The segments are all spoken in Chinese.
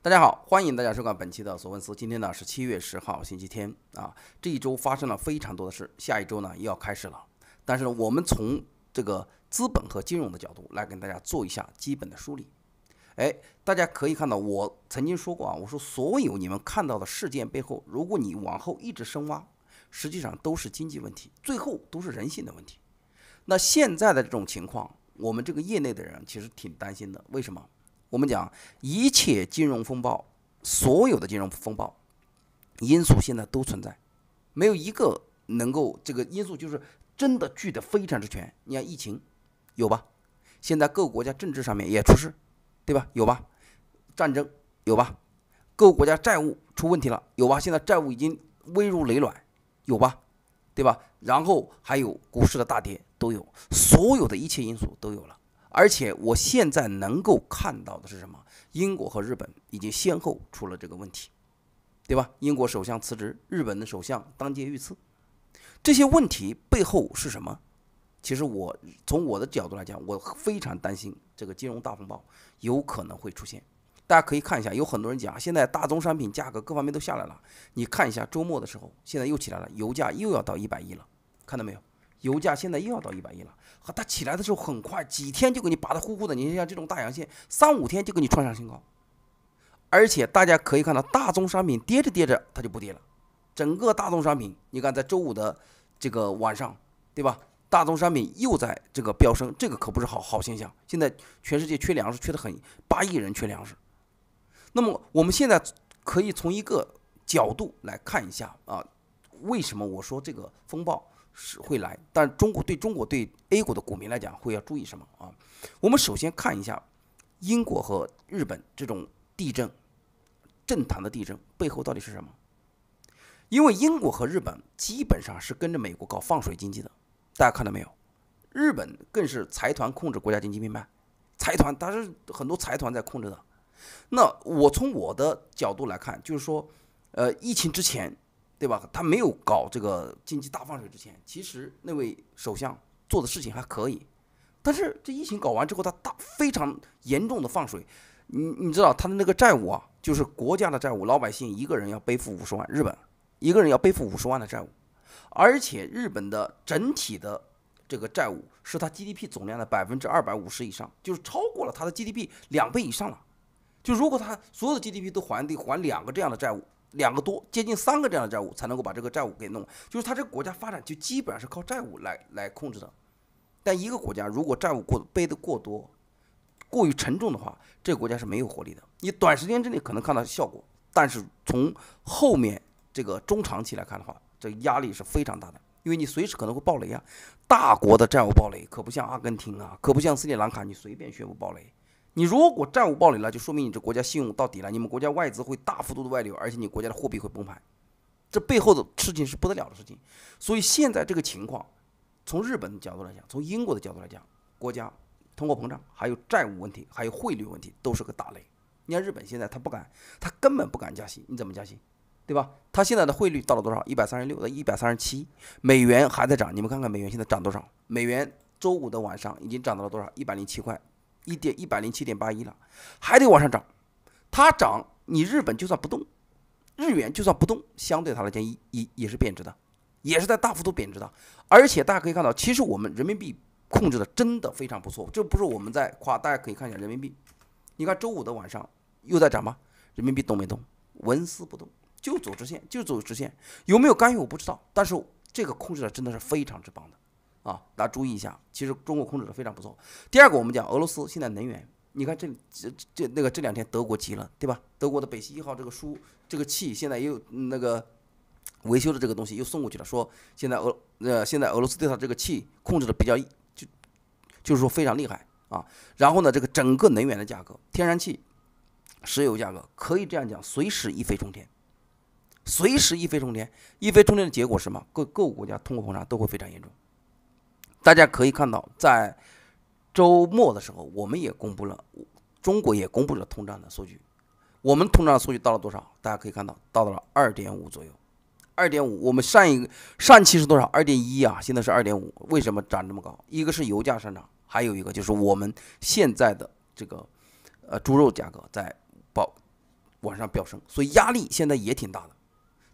大家好，欢迎大家收看本期的索文斯。今天呢是七月十号，星期天啊。这一周发生了非常多的事，下一周呢又要开始了。但是呢，我们从这个资本和金融的角度来跟大家做一下基本的梳理。哎，大家可以看到，我曾经说过啊，我说所有你们看到的事件背后，如果你往后一直深挖，实际上都是经济问题，最后都是人性的问题。那现在的这种情况，我们这个业内的人其实挺担心的。为什么？我们讲一切金融风暴，所有的金融风暴因素现在都存在，没有一个能够这个因素就是真的聚得非常之全。你看疫情有吧？现在各个国家政治上面也出事，对吧？有吧？战争有吧？各个国家债务出问题了，有吧？现在债务已经危如累卵，有吧？对吧？然后还有股市的大跌都有，所有的一切因素都有了。而且我现在能够看到的是什么？英国和日本已经先后出了这个问题，对吧？英国首相辞职，日本的首相当街遇刺，这些问题背后是什么？其实我从我的角度来讲，我非常担心这个金融大风暴有可能会出现。大家可以看一下，有很多人讲现在大宗商品价格各方面都下来了，你看一下周末的时候，现在又起来了，油价又要到一百一了，看到没有？油价现在又要到一百亿了，和它起来的时候很快，几天就给你拔得呼呼的。你像这种大阳线，三五天就给你创上新高。而且大家可以看到，大宗商品跌着跌着它就不跌了。整个大宗商品，你看在周五的这个晚上，对吧？大宗商品又在这个飙升，这个可不是好好现象。现在全世界缺粮食，缺得很，八亿人缺粮食。那么我们现在可以从一个角度来看一下啊，为什么我说这个风暴？是会来，但中国对中国对 A 股的股民来讲，会要注意什么啊？我们首先看一下英国和日本这种地震，政坛的地震背后到底是什么？因为英国和日本基本上是跟着美国搞放水经济的，大家看到没有？日本更是财团控制国家经济命脉，财团，它是很多财团在控制的。那我从我的角度来看，就是说，呃，疫情之前。对吧？他没有搞这个经济大放水之前，其实那位首相做的事情还可以。但是这疫情搞完之后，他大非常严重的放水。你你知道他的那个债务啊，就是国家的债务，老百姓一个人要背负五十万，日本一个人要背负五十万的债务，而且日本的整体的这个债务是他 GDP 总量的百分之二百五十以上，就是超过了他的 GDP 两倍以上了。就如果他所有的 GDP 都还得还两个这样的债务。两个多，接近三个这样的债务才能够把这个债务给弄，就是它这个国家发展就基本上是靠债务来来控制的。但一个国家如果债务过背的过多、过于沉重的话，这个国家是没有活力的。你短时间之内可能看到效果，但是从后面这个中长期来看的话，这压力是非常大的，因为你随时可能会暴雷啊。大国的债务暴雷可不像阿根廷啊，可不像斯里兰卡，你随便宣布暴雷。你如果债务暴雷了，就说明你这国家信用到底了。你们国家外资会大幅度的外流，而且你国家的货币会崩盘，这背后的事情是不得了的事情。所以现在这个情况，从日本的角度来讲，从英国的角度来讲，国家通货膨胀，还有债务问题，还有汇率问题，都是个大雷。你看日本现在他不敢，他根本不敢加息，你怎么加息？对吧？他现在的汇率到了多少？一百三十六到一百三十七，美元还在涨。你们看看美元现在涨多少？美元周五的晚上已经涨到了多少？一百零七块。一点一百零七点八一了，还得往上涨。它涨，你日本就算不动，日元就算不动，相对它来讲，一也也是贬值的，也是在大幅度贬值的。而且大家可以看到，其实我们人民币控制的真的非常不错，这不是我们在夸。大家可以看一下人民币，你看周五的晚上又在涨吗？人民币动没动？纹丝不动，就走直线，就走直线。有没有干预我不知道，但是这个控制的真的是非常之棒的。啊，大家注意一下，其实中国控制的非常不错。第二个，我们讲俄罗斯现在能源，你看这这这那个这两天德国急了，对吧？德国的北溪一号这个输这个气现在又那个维修的这个东西又送过去了，说现在俄呃现在俄罗斯对他这个气控制的比较就就是说非常厉害啊。然后呢，这个整个能源的价格，天然气、石油价格，可以这样讲，随时一飞冲天，随时一飞冲天，一飞冲天的结果是什么？各各个国家通货膨胀都会非常严重。大家可以看到，在周末的时候，我们也公布了中国也公布了通胀的数据。我们通胀数据到了多少？大家可以看到，到了二点五左右。二点五，我们上一上期是多少？二点一啊，现在是二点五。为什么涨这么高？一个是油价上涨，还有一个就是我们现在的这个呃猪肉价格在爆往上飙升，所以压力现在也挺大的。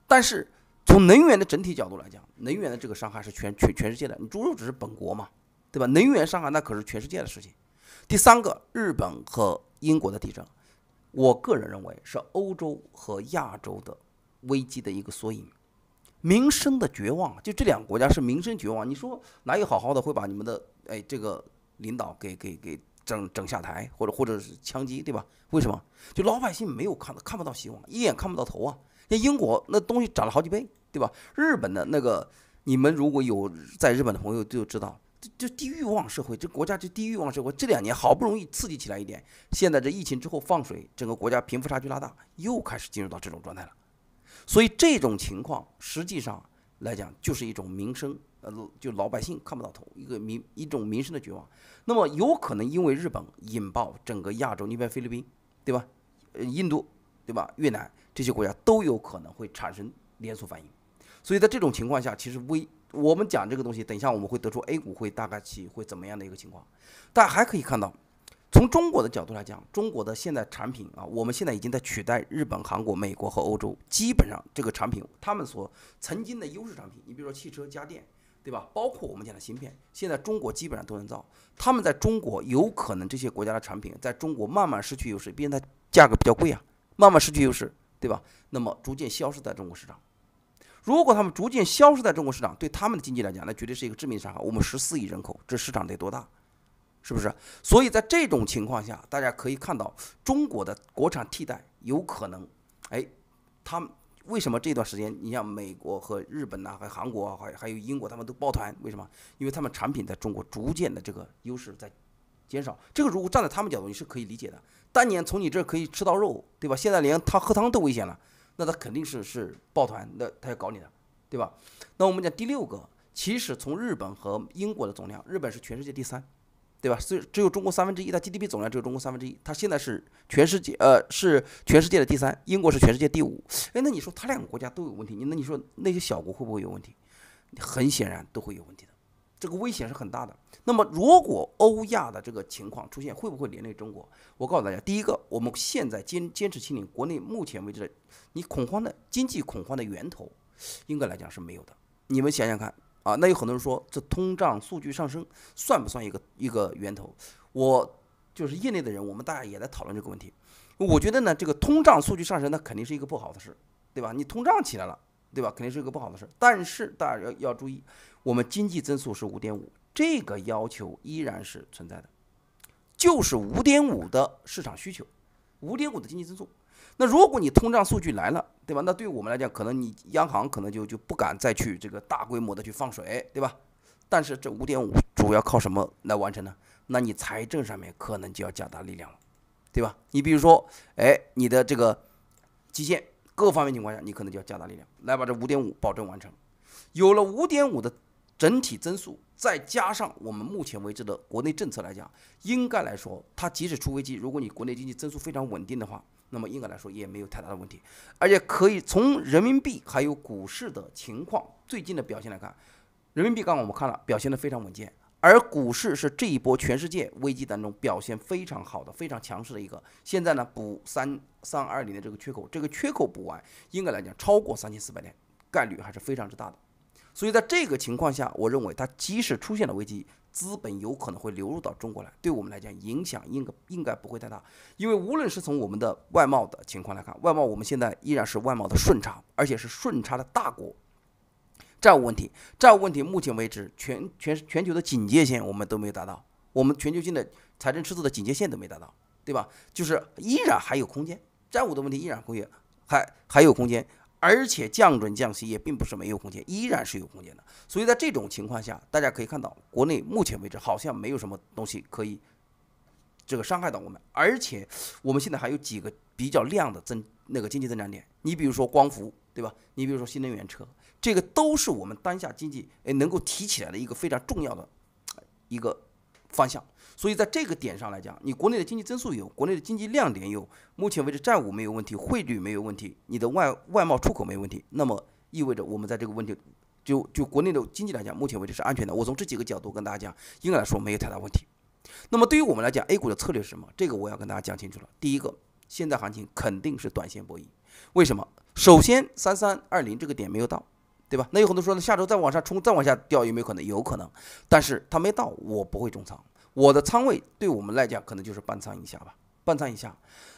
但是，从能源的整体角度来讲，能源的这个伤害是全全全世界的。你猪肉只是本国嘛，对吧？能源伤害那可是全世界的事情。第三个，日本和英国的地震，我个人认为是欧洲和亚洲的危机的一个缩影，民生的绝望。就这两个国家是民生绝望，你说哪有好好的会把你们的哎这个领导给给给整整下台，或者或者是枪击，对吧？为什么？就老百姓没有看到看不到希望，一眼看不到头啊。那英国那东西涨了好几倍，对吧？日本的那个，你们如果有在日本的朋友就知道，这这低欲望社会，这国家就低欲望社会。这两年好不容易刺激起来一点，现在这疫情之后放水，整个国家贫富差距拉大，又开始进入到这种状态了。所以这种情况实际上来讲，就是一种民生，呃，就老百姓看不到头，一个民一种民生的绝望。那么有可能因为日本引爆整个亚洲，你如菲律宾，对吧？呃，印度。对吧？越南这些国家都有可能会产生连锁反应，所以在这种情况下，其实微我们讲这个东西，等一下我们会得出 A 股会大概其会怎么样的一个情况。大家还可以看到，从中国的角度来讲，中国的现在产品啊，我们现在已经在取代日本、韩国、美国和欧洲，基本上这个产品他们所曾经的优势产品，你比如说汽车、家电，对吧？包括我们讲的芯片，现在中国基本上都能造。他们在中国有可能这些国家的产品在中国慢慢失去优势，毕竟它价格比较贵啊。慢慢失去优势，对吧？那么逐渐消失在中国市场。如果他们逐渐消失在中国市场，对他们的经济来讲，那绝对是一个致命伤害。我们十四亿人口，这市场得多大，是不是？所以在这种情况下，大家可以看到中国的国产替代有可能。哎，他们为什么这段时间，你像美国和日本呐，还有韩国啊，还还有英国，他们都抱团，为什么？因为他们产品在中国逐渐的这个优势在减少。这个如果站在他们角度，你是可以理解的。当年从你这可以吃到肉，对吧？现在连他喝汤都危险了，那他肯定是是抱团，那他要搞你的，对吧？那我们讲第六个，其实从日本和英国的总量，日本是全世界第三，对吧？以只有中国三分之一，它 GDP 总量只有中国三分之一，它现在是全世界呃是全世界的第三，英国是全世界第五。哎，那你说它两个国家都有问题，你那你说那些小国会不会有问题？很显然都会有问题的。这个危险是很大的。那么，如果欧亚的这个情况出现，会不会连累中国？我告诉大家，第一个，我们现在坚坚持清理国内目前为止的你恐慌的经济恐慌的源头，应该来讲是没有的。你们想想看啊，那有很多人说这通胀数据上升算不算一个一个源头？我就是业内的人，我们大家也在讨论这个问题。我觉得呢，这个通胀数据上升，那肯定是一个不好的事，对吧？你通胀起来了，对吧？肯定是一个不好的事。但是大家要要注意。我们经济增速是五点五，这个要求依然是存在的，就是五点五的市场需求，五点五的经济增速。那如果你通胀数据来了，对吧？那对我们来讲，可能你央行可能就就不敢再去这个大规模的去放水，对吧？但是这五点五主要靠什么来完成呢？那你财政上面可能就要加大力量了，对吧？你比如说，哎，你的这个基建各方面情况下，你可能就要加大力量来把这五点五保证完成。有了五点五的。整体增速再加上我们目前为止的国内政策来讲，应该来说，它即使出危机，如果你国内经济增速非常稳定的话，那么应该来说也没有太大的问题。而且可以从人民币还有股市的情况最近的表现来看，人民币刚刚我们看了表现的非常稳健，而股市是这一波全世界危机当中表现非常好的、非常强势的一个。现在呢补三三二零的这个缺口，这个缺口补完，应该来讲超过三千四百点概率还是非常之大的。所以在这个情况下，我认为它即使出现了危机，资本有可能会流入到中国来。对我们来讲，影响应该应该不会太大，因为无论是从我们的外贸的情况来看，外贸我们现在依然是外贸的顺差，而且是顺差的大国。债务问题，债务问题目前为止，全全全球的警戒线我们都没有达到，我们全球性的财政赤字的警戒线都没达到，对吧？就是依然还有空间，债务的问题依然会有，还还有空间。而且降准降息也并不是没有空间，依然是有空间的。所以在这种情况下，大家可以看到，国内目前为止好像没有什么东西可以这个伤害到我们。而且我们现在还有几个比较亮的增那个经济增长点，你比如说光伏，对吧？你比如说新能源车，这个都是我们当下经济诶能够提起来的一个非常重要的一个。方向，所以在这个点上来讲，你国内的经济增速有，国内的经济亮点有，目前为止债务没有问题，汇率没有问题，你的外外贸出口没有问题，那么意味着我们在这个问题，就就国内的经济来讲，目前为止是安全的。我从这几个角度跟大家讲，应该来说没有太大问题。那么对于我们来讲，A 股的策略是什么？这个我要跟大家讲清楚了。第一个，现在行情肯定是短线博弈，为什么？首先三三二零这个点没有到。对吧？那有很多说呢，下周再往上冲，再往下掉有没有可能？有可能，但是它没到，我不会重仓。我的仓位对我们来讲，可能就是半仓以下吧，半仓以下。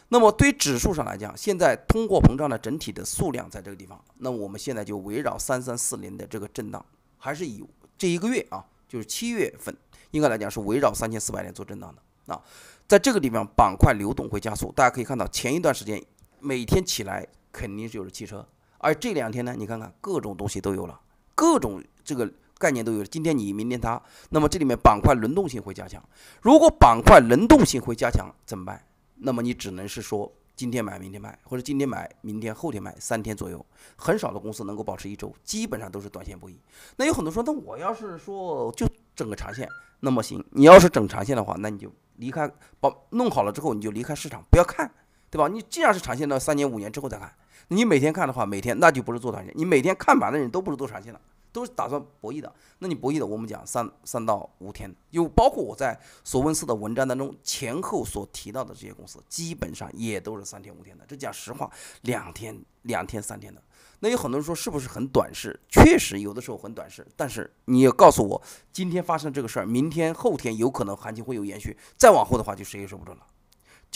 那么对指数上来讲，现在通货膨胀的整体的数量在这个地方。那我们现在就围绕三三四零的这个震荡，还是以这一个月啊，就是七月份，应该来讲是围绕三千四百点做震荡的啊。在这个地方，板块流动会加速，大家可以看到，前一段时间每天起来肯定是就是汽车。而这两天呢，你看看各种东西都有了，各种这个概念都有了。今天你，明天它，那么这里面板块轮动性会加强。如果板块轮动性会加强，怎么办？那么你只能是说今天买，明天卖，或者今天买，明天后天卖，三天左右。很少的公司能够保持一周，基本上都是短线博弈。那有很多说，那我要是说就整个长线，那么行？你要是整长线的话，那你就离开，把弄好了之后你就离开市场，不要看，对吧？你既然是长线，那三年五年之后再看。你每天看的话，每天那就不是做短线。你每天看盘的人都不是做短线的，都是打算博弈的。那你博弈的，我们讲三三到五天，就包括我在索文斯的文章当中前后所提到的这些公司，基本上也都是三天五天的。这讲实话，两天两天三天的。那有很多人说是不是很短视？确实有的时候很短视，但是你要告诉我今天发生这个事儿，明天后天有可能行情会有延续，再往后的话就谁也说不准了。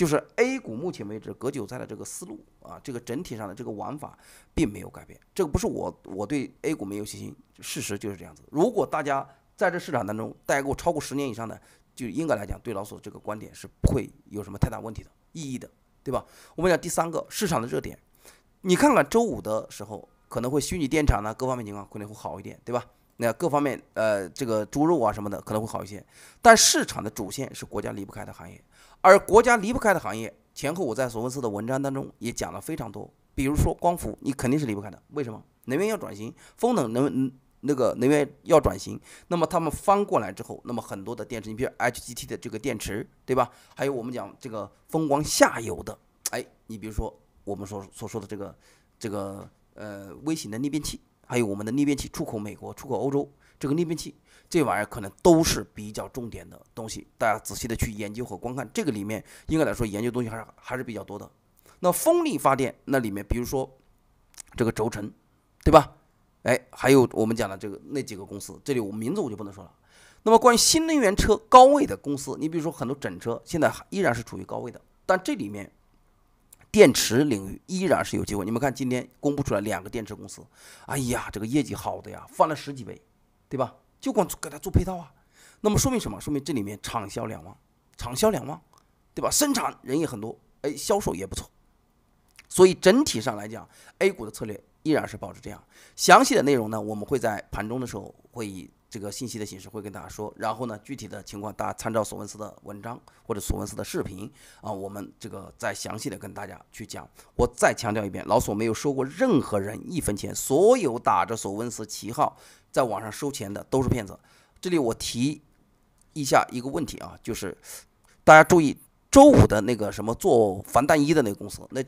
就是 A 股目前为止割韭菜的这个思路啊，这个整体上的这个玩法并没有改变。这个不是我我对 A 股没有信心，事实就是这样子。如果大家在这市场当中待过超过十年以上的，就应该来讲对老鼠这个观点是不会有什么太大问题的，意义的，对吧？我们讲第三个市场的热点，你看看周五的时候可能会虚拟电厂呢各方面情况可能会好一点，对吧？那各方面呃这个猪肉啊什么的可能会好一些，但市场的主线是国家离不开的行业。而国家离不开的行业，前后我在索文斯的文章当中也讲了非常多。比如说光伏，你肯定是离不开的。为什么？能源要转型，风能、能那个能源要转型，那么他们翻过来之后，那么很多的电池芯片、HGT 的这个电池，对吧？还有我们讲这个风光下游的，哎，你比如说我们所所说的这个这个呃微型的逆变器，还有我们的逆变器出口美国、出口欧洲，这个逆变器。这玩意儿可能都是比较重点的东西，大家仔细的去研究和观看。这个里面应该来说研究东西还是还是比较多的。那风力发电那里面，比如说这个轴承，对吧？哎，还有我们讲的这个那几个公司，这里我名字我就不能说了。那么关于新能源车高位的公司，你比如说很多整车现在依然是处于高位的，但这里面电池领域依然是有机会。你们看今天公布出来两个电池公司，哎呀，这个业绩好的呀，翻了十几倍，对吧？就光给他做配套啊，那么说明什么？说明这里面产销两旺，产销两旺，对吧？生产人也很多，哎，销售也不错，所以整体上来讲，A 股的策略依然是保持这样。详细的内容呢，我们会在盘中的时候会。这个信息的形式会跟大家说，然后呢，具体的情况大家参照索文斯的文章或者索文斯的视频啊，我们这个再详细的跟大家去讲。我再强调一遍，老索没有收过任何人一分钱，所有打着索文斯旗号在网上收钱的都是骗子。这里我提一下一个问题啊，就是大家注意周五的那个什么做防弹衣的那个公司，那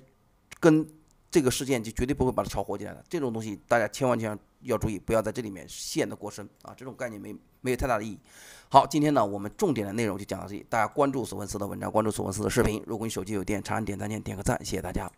跟。这个事件就绝对不会把它炒火起来的。这种东西大家千万千万要注意，不要在这里面陷得过深啊！这种概念没没有太大的意义。好，今天呢我们重点的内容就讲到这，里。大家关注索文斯的文章，关注索文斯的视频。如果你手机有电，长按点赞键点个赞，谢谢大家。